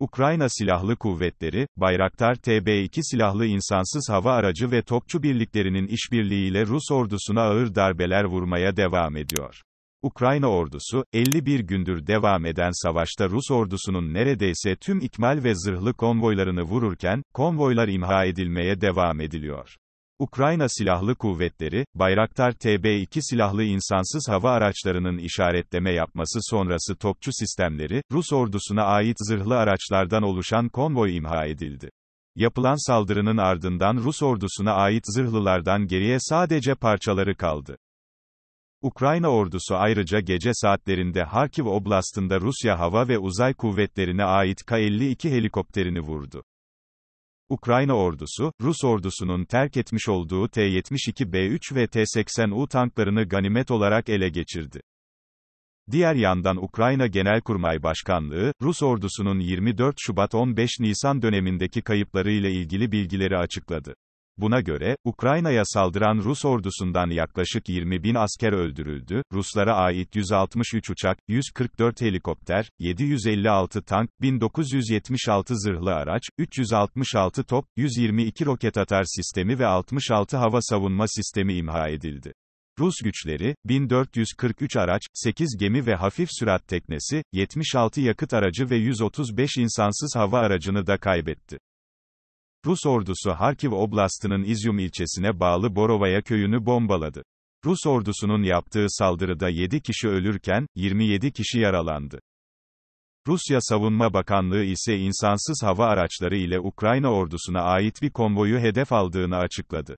Ukrayna Silahlı Kuvvetleri, Bayraktar TB2 silahlı insansız hava aracı ve topçu birliklerinin işbirliğiyle Rus ordusuna ağır darbeler vurmaya devam ediyor. Ukrayna ordusu, 51 gündür devam eden savaşta Rus ordusunun neredeyse tüm ikmal ve zırhlı konvoylarını vururken, konvoylar imha edilmeye devam ediliyor. Ukrayna Silahlı Kuvvetleri, Bayraktar TB2 silahlı insansız hava araçlarının işaretleme yapması sonrası topçu sistemleri, Rus ordusuna ait zırhlı araçlardan oluşan konvoy imha edildi. Yapılan saldırının ardından Rus ordusuna ait zırhlılardan geriye sadece parçaları kaldı. Ukrayna ordusu ayrıca gece saatlerinde Harkiv Oblastında Rusya Hava ve Uzay Kuvvetlerine ait K-52 helikopterini vurdu. Ukrayna ordusu, Rus ordusunun terk etmiş olduğu T-72B3 ve T-80U tanklarını ganimet olarak ele geçirdi. Diğer yandan Ukrayna Genelkurmay Başkanlığı, Rus ordusunun 24 Şubat-15 Nisan dönemindeki kayıplarıyla ilgili bilgileri açıkladı. Buna göre, Ukrayna'ya saldıran Rus ordusundan yaklaşık 20 bin asker öldürüldü, Ruslara ait 163 uçak, 144 helikopter, 756 tank, 1976 zırhlı araç, 366 top, 122 roket atar sistemi ve 66 hava savunma sistemi imha edildi. Rus güçleri, 1443 araç, 8 gemi ve hafif sürat teknesi, 76 yakıt aracı ve 135 insansız hava aracını da kaybetti. Rus ordusu Harkiv Oblastı'nın İzyum ilçesine bağlı Borovaya köyünü bombaladı. Rus ordusunun yaptığı saldırıda 7 kişi ölürken, 27 kişi yaralandı. Rusya Savunma Bakanlığı ise insansız hava araçları ile Ukrayna ordusuna ait bir konvoyu hedef aldığını açıkladı.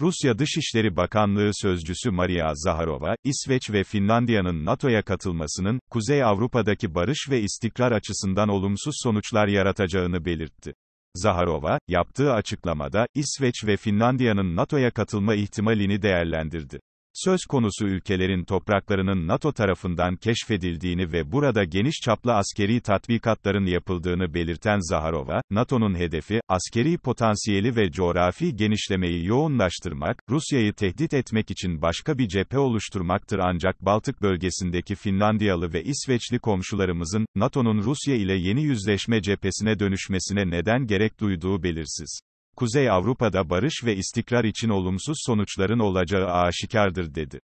Rusya Dışişleri Bakanlığı sözcüsü Maria Zaharova, İsveç ve Finlandiya'nın NATO'ya katılmasının, Kuzey Avrupa'daki barış ve istikrar açısından olumsuz sonuçlar yaratacağını belirtti. Zaharova, yaptığı açıklamada, İsveç ve Finlandiya'nın NATO'ya katılma ihtimalini değerlendirdi söz konusu ülkelerin topraklarının NATO tarafından keşfedildiğini ve burada geniş çaplı askeri tatbikatların yapıldığını belirten Zaharova, NATO'nun hedefi, askeri potansiyeli ve coğrafi genişlemeyi yoğunlaştırmak, Rusya'yı tehdit etmek için başka bir cephe oluşturmaktır ancak Baltık bölgesindeki Finlandiyalı ve İsveçli komşularımızın, NATO'nun Rusya ile yeni yüzleşme cephesine dönüşmesine neden gerek duyduğu belirsiz. Kuzey Avrupa'da barış ve istikrar için olumsuz sonuçların olacağı aşikardır dedi.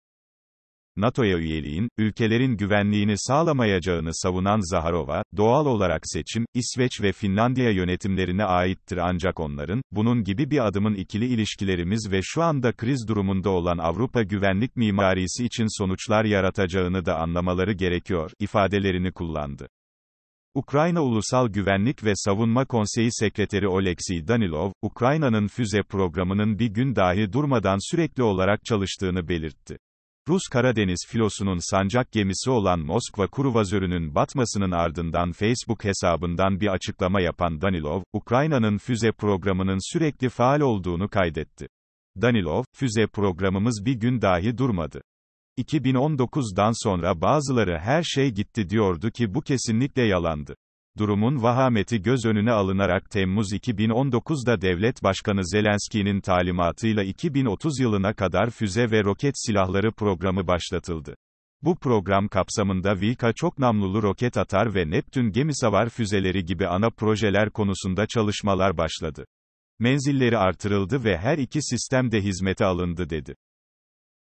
NATO'ya üyeliğin, ülkelerin güvenliğini sağlamayacağını savunan Zaharova, doğal olarak seçim, İsveç ve Finlandiya yönetimlerine aittir ancak onların, bunun gibi bir adımın ikili ilişkilerimiz ve şu anda kriz durumunda olan Avrupa güvenlik mimarisi için sonuçlar yaratacağını da anlamaları gerekiyor, ifadelerini kullandı. Ukrayna Ulusal Güvenlik ve Savunma Konseyi Sekreteri Oleksiy Danilov, Ukrayna'nın füze programının bir gün dahi durmadan sürekli olarak çalıştığını belirtti. Rus Karadeniz filosunun sancak gemisi olan Moskva kuruvazörünün batmasının ardından Facebook hesabından bir açıklama yapan Danilov, Ukrayna'nın füze programının sürekli faal olduğunu kaydetti. Danilov, füze programımız bir gün dahi durmadı. 2019'dan sonra bazıları her şey gitti diyordu ki bu kesinlikle yalandı. Durumun vahameti göz önüne alınarak Temmuz 2019'da Devlet Başkanı Zelenski'nin talimatıyla 2030 yılına kadar füze ve roket silahları programı başlatıldı. Bu program kapsamında Vilka çok namlulu roket atar ve Neptün gemi savar füzeleri gibi ana projeler konusunda çalışmalar başladı. Menzilleri artırıldı ve her iki sistem de hizmete alındı dedi.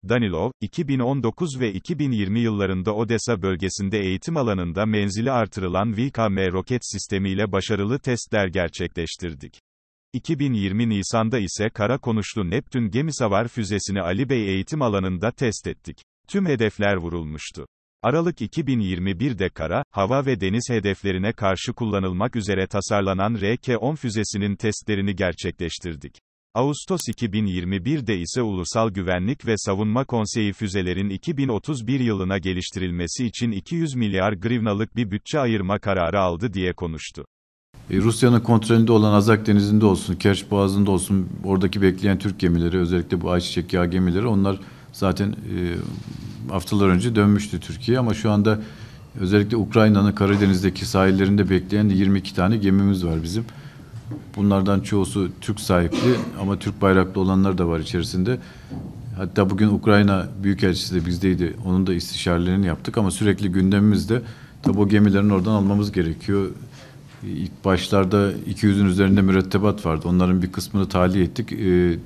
Danilov, 2019 ve 2020 yıllarında Odessa bölgesinde eğitim alanında menzili artırılan VKM roket sistemiyle başarılı testler gerçekleştirdik. 2020 Nisan'da ise kara konuşlu Neptün gemisavar füzesini Ali Bey eğitim alanında test ettik. Tüm hedefler vurulmuştu. Aralık 2021'de kara, hava ve deniz hedeflerine karşı kullanılmak üzere tasarlanan RK-10 füzesinin testlerini gerçekleştirdik. Ağustos 2021'de ise Ulusal Güvenlik ve Savunma Konseyi füzelerin 2031 yılına geliştirilmesi için 200 milyar grivnalık bir bütçe ayırma kararı aldı diye konuştu. E, Rusya'nın kontrolünde olan Azak Denizi'nde olsun, Kerç Boğazı'nda olsun oradaki bekleyen Türk gemileri özellikle bu Ayçiçek yağ gemileri onlar zaten e, haftalar önce dönmüştü Türkiye ama şu anda özellikle Ukrayna'nın Karadeniz'deki sahillerinde bekleyen 22 tane gemimiz var bizim. Bunlardan çoğusu Türk sahipli ama Türk bayraklı olanlar da var içerisinde. Hatta bugün Ukrayna Büyükelçisi de bizdeydi. Onun da istişarelerini yaptık ama sürekli gündemimizde tabi o gemilerin oradan almamız gerekiyor. İlk başlarda 200'ün üzerinde mürettebat vardı. Onların bir kısmını tahliye ettik. Ee,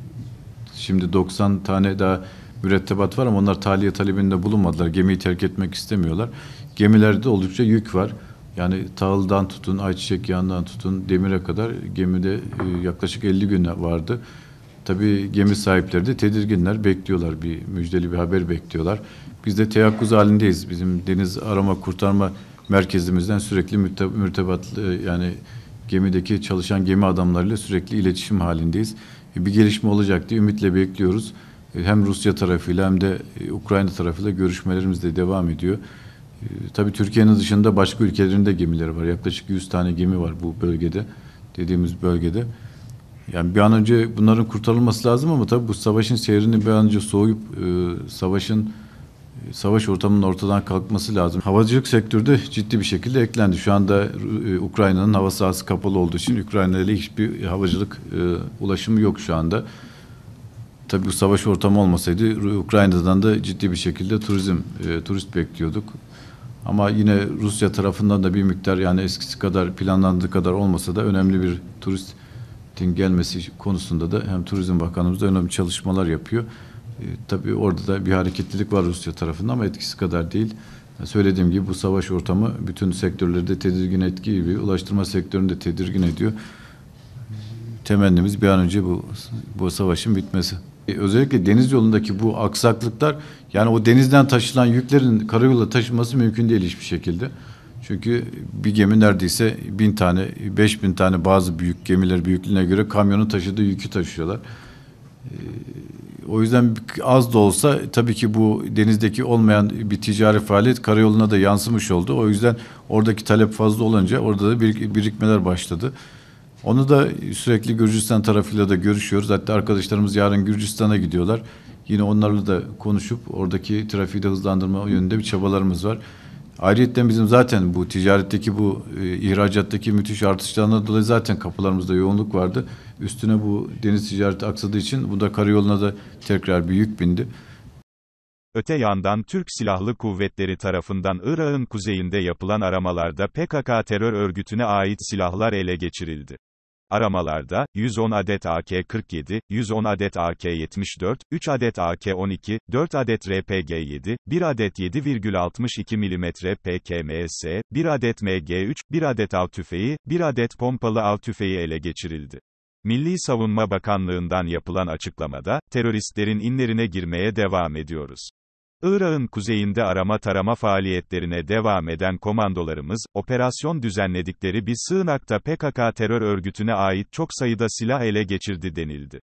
şimdi 90 tane daha mürettebat var ama onlar tahliye talebinde bulunmadılar. Gemiyi terk etmek istemiyorlar. Gemilerde oldukça yük var. Yani tahıldan tutun, ayçiçek yağından tutun, demire kadar gemide e, yaklaşık 50 gün vardı. Tabii gemi sahipleri de tedirginler, bekliyorlar bir müjdeli bir haber bekliyorlar. Biz de teyakkuz halindeyiz. Bizim deniz arama kurtarma merkezimizden sürekli mürtebat e, yani gemideki çalışan gemi adamlarıyla sürekli iletişim halindeyiz. E, bir gelişme olacak diye ümitle bekliyoruz. Hem Rusya tarafıyla hem de Ukrayna tarafıyla görüşmelerimiz de devam ediyor. E, tabii Türkiye'nin dışında başka ülkelerin de gemileri var. Yaklaşık 100 tane gemi var bu bölgede, dediğimiz bölgede. Yani bir an önce bunların kurtarılması lazım ama tabii bu savaşın seyrini bir an önce soğuyup e, savaşın e, savaş ortamının ortadan kalkması lazım. Havacılık sektörde ciddi bir şekilde eklendi. Şu anda e, Ukrayna'nın hava sahası kapalı olduğu için Ukrayna ile hiçbir havacılık ulaşımı yok şu anda. Tabii bu savaş ortamı olmasaydı Ukrayna'dan da ciddi bir şekilde turizm turist bekliyorduk. Ama yine Rusya tarafından da bir miktar yani eskisi kadar planlandığı kadar olmasa da önemli bir turistin gelmesi konusunda da hem Turizm Bakanımız da önemli çalışmalar yapıyor. E, tabii orada da bir hareketlilik var Rusya tarafından ama etkisi kadar değil. E, söylediğim gibi bu savaş ortamı bütün sektörleri de tedirgin etki gibi ulaştırma sektörünü de tedirgin ediyor. Temennimiz bir an önce bu, bu savaşın bitmesi. E, özellikle deniz yolundaki bu aksaklıklar yani o denizden taşılan yüklerin karayolda taşınması mümkün değil hiçbir şekilde. Çünkü bir gemi neredeyse bin tane, beş bin tane bazı büyük gemiler büyüklüğüne göre kamyonun taşıdığı yükü taşıyorlar. E, o yüzden az da olsa tabii ki bu denizdeki olmayan bir ticari faaliyet karayoluna da yansımış oldu. O yüzden oradaki talep fazla olunca orada da birik, birikmeler başladı. Onu da sürekli Gürcistan tarafıyla da görüşüyoruz. Hatta arkadaşlarımız yarın Gürcistan'a gidiyorlar. Yine onlarla da konuşup oradaki trafiği de hızlandırma yönünde bir çabalarımız var. Ayrıca bizim zaten bu ticaretteki bu e, ihracattaki müthiş artışlarına dolayı zaten kapılarımızda yoğunluk vardı. Üstüne bu deniz ticareti aksadığı için bu da karayoluna da tekrar bir yük bindi. Öte yandan Türk Silahlı Kuvvetleri tarafından Irak'ın kuzeyinde yapılan aramalarda PKK terör örgütüne ait silahlar ele geçirildi. Aramalarda, 110 adet AK-47, 110 adet AK-74, 3 adet AK-12, 4 adet RPG-7, 1 adet 7,62 mm PKMS, 1 adet MG-3, 1 adet av tüfeği, 1 adet pompalı av tüfeği ele geçirildi. Milli Savunma Bakanlığından yapılan açıklamada, teröristlerin inlerine girmeye devam ediyoruz. Irak'ın kuzeyinde arama-tarama faaliyetlerine devam eden komandolarımız, operasyon düzenledikleri bir sığınakta PKK terör örgütüne ait çok sayıda silah ele geçirdi denildi.